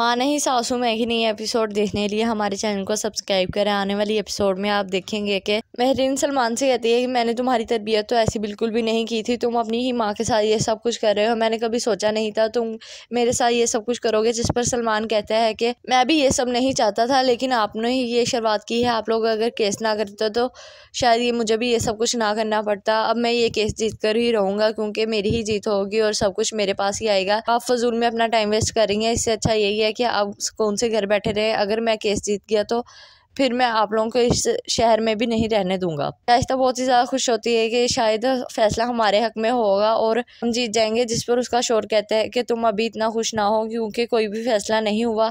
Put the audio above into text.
माँ नहीं सासू में ही नई एपिसोड देखने लिए हमारे चैनल को सब्सक्राइब करें आने वाली एपिसोड में आप देखेंगे कि महरीन सलमान से कहती है कि मैंने तुम्हारी तरबियत तो ऐसी बिल्कुल भी नहीं की थी तुम अपनी ही माँ के साथ ये सब कुछ कर रहे हो मैंने कभी सोचा नहीं था तुम मेरे साथ ये सब कुछ करोगे जिस पर सलमान कहता है कि मैं भी ये सब नहीं चाहता था लेकिन आपने ही ये शुरुआत की है आप लोग अगर केस ना करते तो शायद ये मुझे भी ये सब कुछ ना करना पड़ता अब मैं ये केस जीत कर ही रहूँगा क्योंकि मेरी ही जीत होगी और सब कुछ मेरे पास ही आएगा आप फजूल में अपना टाइम वेस्ट करेंगे इससे अच्छा यही है है कि आप कौन से घर बैठे रहे अगर मैं केस जीत गया तो फिर मैं आप लोगों को इस शहर में भी नहीं रहने दूंगा शाइस्ता बहुत ही ज़्यादा खुश होती है कि शायद फैसला हमारे हक में होगा और हम जीत जाएंगे जिस पर उसका शोर कहते हैं कि तुम अभी इतना खुश ना हो क्योंकि कोई भी फैसला नहीं हुआ